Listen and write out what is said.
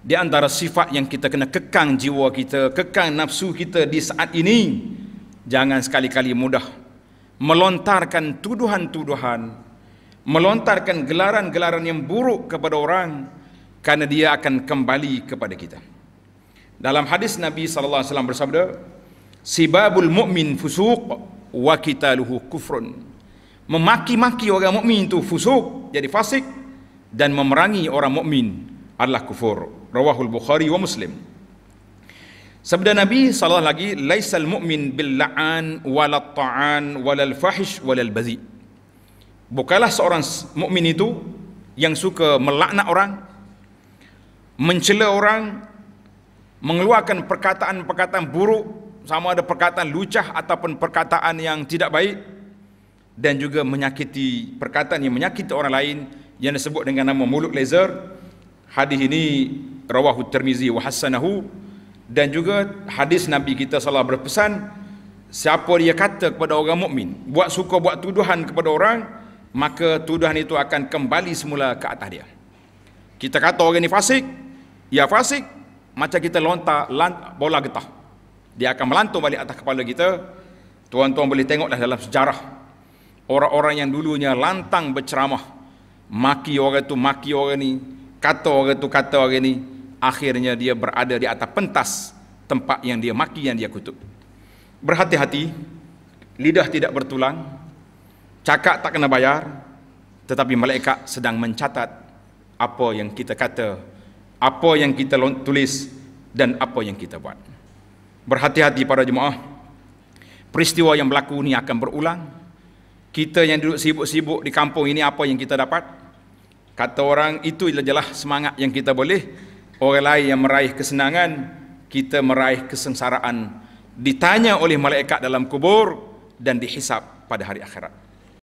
di antara sifat yang kita kena kekang jiwa kita, kekang nafsu kita di saat ini, jangan sekali-kali mudah melontarkan tuduhan-tuduhan, melontarkan gelaran-gelaran yang buruk kepada orang kerana dia akan kembali kepada kita. Dalam hadis Nabi sallallahu alaihi bersabda, "Sibabul mu'min fusuq wa kita luhu kufrun." Memaki-maki orang mukmin itu fusuk, jadi fasik dan memerangi orang mukmin adalah kufur rawahul bukhari wa muslim sabda nabi salah lagi laisal mu'min bil la'an wal ta'an wal fahish wal bazi bukalah seorang mukmin itu yang suka melaknat orang mencela orang mengeluarkan perkataan-perkataan buruk sama ada perkataan lucah ataupun perkataan yang tidak baik dan juga menyakiti perkataan yang menyakiti orang lain yang disebut dengan nama mulut laser hadis ini rawahu termizi wa hasanahu dan juga hadis nabi kita salah berpesan siapa dia kata kepada orang mukmin buat suka buat tuduhan kepada orang maka tuduhan itu akan kembali semula ke atas dia kita kata orang ini fasik ia fasik macam kita lontar lant- bola getah dia akan melantung balik atas kepala kita tuan-tuan boleh tengoklah dalam sejarah orang-orang yang dulunya lantang berceramah maki orang itu maki orang ini kata orang itu kata orang ini akhirnya dia berada di atas pentas tempat yang dia maki yang dia kutuk. Berhati-hati, lidah tidak bertulang, cakap tak kena bayar, tetapi malaikat sedang mencatat apa yang kita kata, apa yang kita tulis dan apa yang kita buat. Berhati-hati para jemaah. Peristiwa yang berlaku ini akan berulang. Kita yang duduk sibuk-sibuk di kampung ini apa yang kita dapat? Kata orang itu adalah semangat yang kita boleh orang lain yang meraih kesenangan kita meraih kesengsaraan ditanya oleh malaikat dalam kubur dan dihisap pada hari akhirat